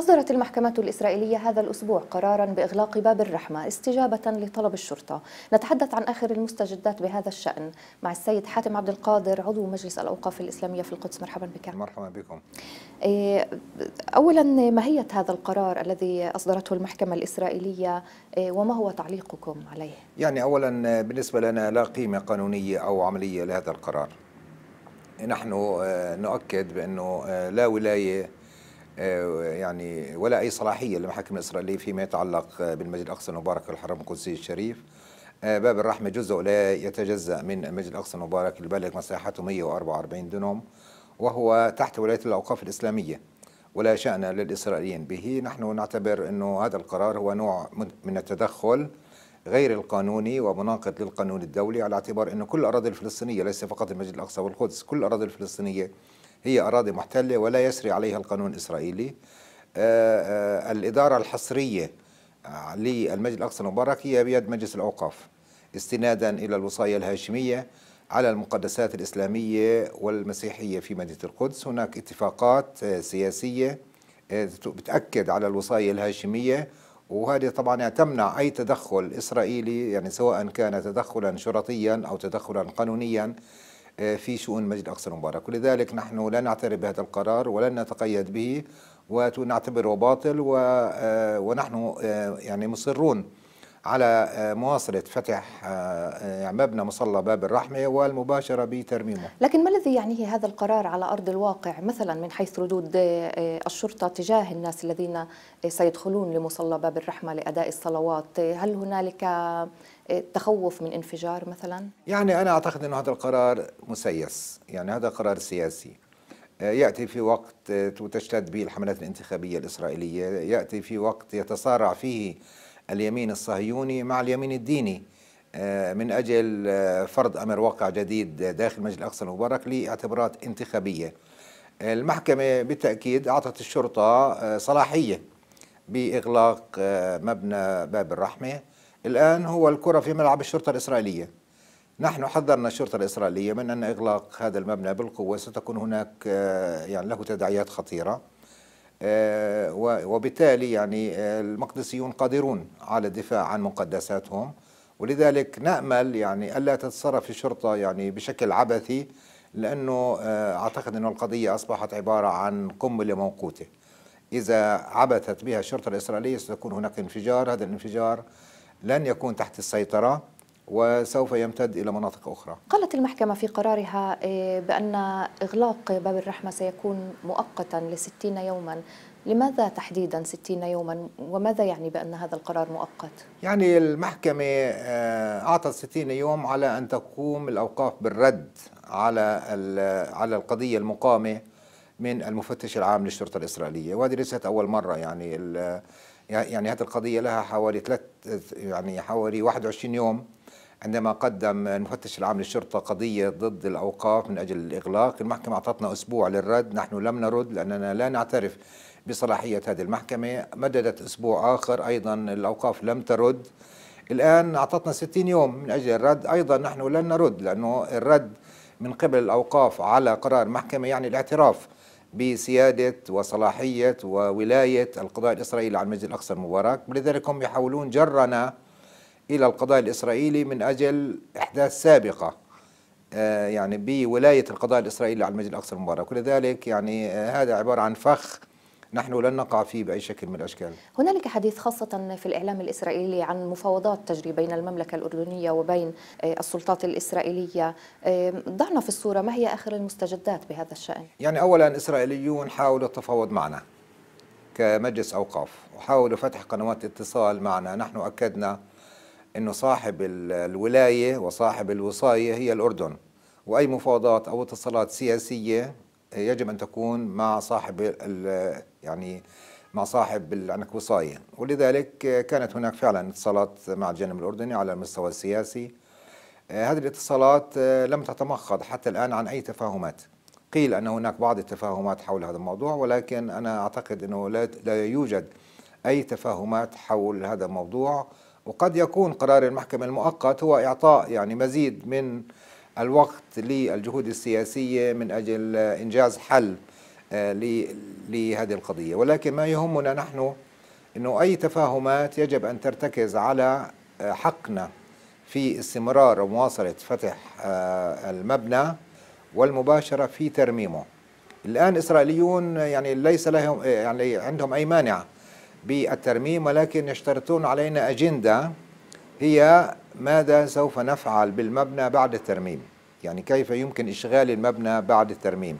أصدرت المحكمة الإسرائيلية هذا الأسبوع قرارا بإغلاق باب الرحمة استجابة لطلب الشرطة نتحدث عن آخر المستجدات بهذا الشأن مع السيد حاتم عبد القادر عضو مجلس الأوقاف الإسلامية في القدس مرحبا بك مرحبا بكم إيه، أولا ماهية هذا القرار الذي أصدرته المحكمة الإسرائيلية إيه، وما هو تعليقكم عليه؟ يعني أولا بالنسبة لنا لا قيمة قانونية أو عملية لهذا القرار نحن آه، نؤكد بأنه آه، لا ولاية آه، يعني ولا أي صلاحية للمحاكم الإسرائيلية فيما يتعلق بالمسجد الأقصى المبارك والحرم القدسي الشريف آه، باب الرحمة جزء لا يتجزأ من المسجد الأقصى المبارك البالغ مساحته 144 دونم وهو تحت ولاية الأوقاف الإسلامية ولا شأن للإسرائيليين به نحن نعتبر أنه هذا القرار هو نوع من التدخل غير القانوني ومناقض للقانون الدولي على اعتبار أن كل الأراضي الفلسطينية ليس فقط المسجد الأقصى والقدس كل الأراضي الفلسطينية هي أراضي محتلة ولا يسري عليها القانون الإسرائيلي آه، آه، الإدارة الحصرية للمجلس الأقصى المبارك هي بيد مجلس الأوقاف استنادا إلى الوصاية الهاشمية على المقدسات الإسلامية والمسيحية في مدينة القدس هناك اتفاقات آه، سياسية بتأكد على الوصاية الهاشمية وهذه طبعا تمنع أي تدخل إسرائيلي يعني سواء كان تدخلا شرطيا أو تدخلا قانونيا آه، في شؤون المسجد الأقصى المبارك ولذلك نحن لا نعترف بهذا القرار ولن نتقيد به ونعتبره باطل آه، ونحن آه، يعني مصرون على مواصلة فتح مبنى مصلى باب الرحمة والمباشرة بترميمه لكن ما الذي يعنيه هذا القرار على أرض الواقع مثلا من حيث ردود الشرطة تجاه الناس الذين سيدخلون لمصلى باب الرحمة لأداء الصلوات هل هنالك تخوف من انفجار مثلا؟ يعني أنا أعتقد أن هذا القرار مسيس يعني هذا قرار سياسي آه، يأتي في وقت آه، تشتد به الحملات الانتخابية الإسرائيلية يأتي في وقت يتصارع فيه اليمين الصهيوني مع اليمين الديني آه، من أجل فرض أمر واقع جديد داخل مجلس الأقصى المبارك لاعتبارات انتخابية المحكمة بالتأكيد أعطت الشرطة صلاحية بإغلاق مبنى باب الرحمة الآن هو الكرة في ملعب الشرطة الإسرائيلية نحن حذرنا الشرطة الإسرائيلية من أن إغلاق هذا المبنى بالقوة ستكون هناك آه، يعني له تداعيات خطيرة آه، وبالتالي يعني آه، المقدسيون قادرون على الدفاع عن مقدساتهم ولذلك نأمل يعني ألا تتصرف الشرطة يعني بشكل عبثي لأنه أعتقد أن القضية أصبحت عبارة عن قنبلة موقوتة إذا عبثت بها الشرطة الإسرائيلية ستكون هناك انفجار هذا الانفجار لن يكون تحت السيطرة وسوف يمتد إلى مناطق أخرى قالت المحكمة في قرارها إيه، بأن إغلاق باب الرحمة سيكون مؤقتا لستين يوما لماذا تحديدا 60 يوما وماذا يعني بأن هذا القرار مؤقت؟ يعني المحكمة آه، أعطت 60 يوم على أن تقوم الأوقاف بالرد على على القضية المقامة من المفتش العام للشرطة الإسرائيلية وهذه ليست أول مرة يعني يعني هذه القضية لها حوالي ثلاث يعني حوالي 21 يوم عندما قدم المفتش العام للشرطة قضية ضد الأوقاف من أجل الإغلاق المحكمة أعطتنا أسبوع للرد نحن لم نرد لأننا لا نعترف بصلاحية هذه المحكمة مددت أسبوع آخر أيضا الأوقاف لم ترد الآن أعطتنا 60 يوم من أجل الرد أيضا نحن لن نرد لأنه الرد من قبل الأوقاف على قرار محكمة يعني الاعتراف بسيادة وصلاحية وولاية القضاء الإسرائيلي على المسجد الأقصى المبارك ولذلك هم يحاولون جرنا إلى القضاء الإسرائيلي من أجل إحداث سابقة آه، يعني بولاية القضاء الإسرائيلي على المسجد الأقصى المبارك ولذلك يعني آه، هذا عبارة عن فخ نحن لن نقع فيه باي شكل من الاشكال. هنالك حديث خاصه في الاعلام الاسرائيلي عن مفاوضات تجري بين المملكه الاردنيه وبين آه، السلطات الاسرائيليه، آه، ضعنا في الصوره ما هي اخر المستجدات بهذا الشان؟ يعني اولا اسرائيليون حاولوا التفاوض معنا كمجلس اوقاف وحاولوا فتح قنوات اتصال معنا، نحن اكدنا انه صاحب الولايه وصاحب الوصايه هي الاردن. واي مفاوضات او اتصالات سياسيه يجب ان تكون مع صاحب يعني مع صاحب العنكبوصايه ولذلك كانت هناك فعلا اتصالات مع الجانب الاردني على المستوى السياسي هذه الاتصالات لم تتمخض حتى الان عن اي تفاهمات قيل ان هناك بعض التفاهمات حول هذا الموضوع ولكن انا اعتقد انه لا يوجد اي تفاهمات حول هذا الموضوع وقد يكون قرار المحكمه المؤقت هو اعطاء يعني مزيد من الوقت للجهود السياسية من أجل إنجاز حل آه، لهذه القضية ولكن ما يهمنا نحن أنه أي تفاهمات يجب أن ترتكز على آه، حقنا في استمرار ومواصلة فتح آه، المبنى والمباشرة في ترميمه الآن إسرائيليون يعني ليس لهم يعني عندهم أي مانع بالترميم ولكن يشترطون علينا أجندة هي ماذا سوف نفعل بالمبنى بعد الترميم يعني كيف يمكن إشغال المبنى بعد الترميم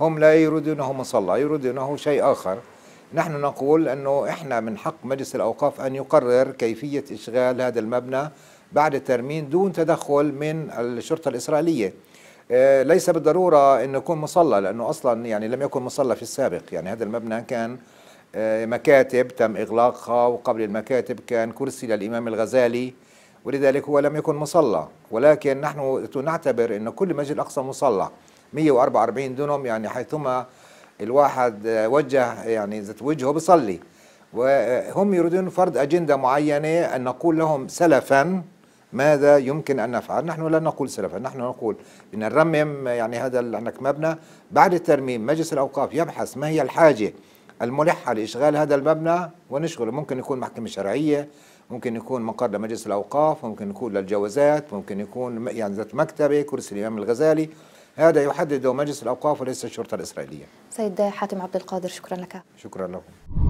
هم لا يريدونه مصلى يريدونه شيء آخر نحن نقول أنه إحنا من حق مجلس الأوقاف أن يقرر كيفية إشغال هذا المبنى بعد الترميم دون تدخل من الشرطة الإسرائيلية آه، ليس بالضرورة أنه يكون مصلى لأنه أصلا يعني لم يكن مصلى في السابق يعني هذا المبنى كان آه، مكاتب تم إغلاقها وقبل المكاتب كان كرسي للإمام الغزالي ولذلك هو لم يكن مصلى ولكن نحن نعتبر أن كل مسجد الأقصى مصلى 144 دونم يعني حيثما الواحد وجه يعني ذات وجهه بصلي وهم يريدون فرض أجندة معينة أن نقول لهم سلفا ماذا يمكن أن نفعل نحن لا نقول سلفا نحن نقول إن نرمم يعني هذا لأنك مبنى بعد الترميم مجلس الأوقاف يبحث ما هي الحاجة الملحة لإشغال هذا المبنى ونشغله ممكن يكون محكمة شرعية ممكن يكون مقر لمجلس الاوقاف ممكن يكون للجوازات ممكن يكون يعني ذات مكتبه كرسي الامام الغزالي هذا يحدده مجلس الاوقاف وليس الشرطه الاسرائيليه سيد حاتم عبد القادر شكرا لك شكرا لكم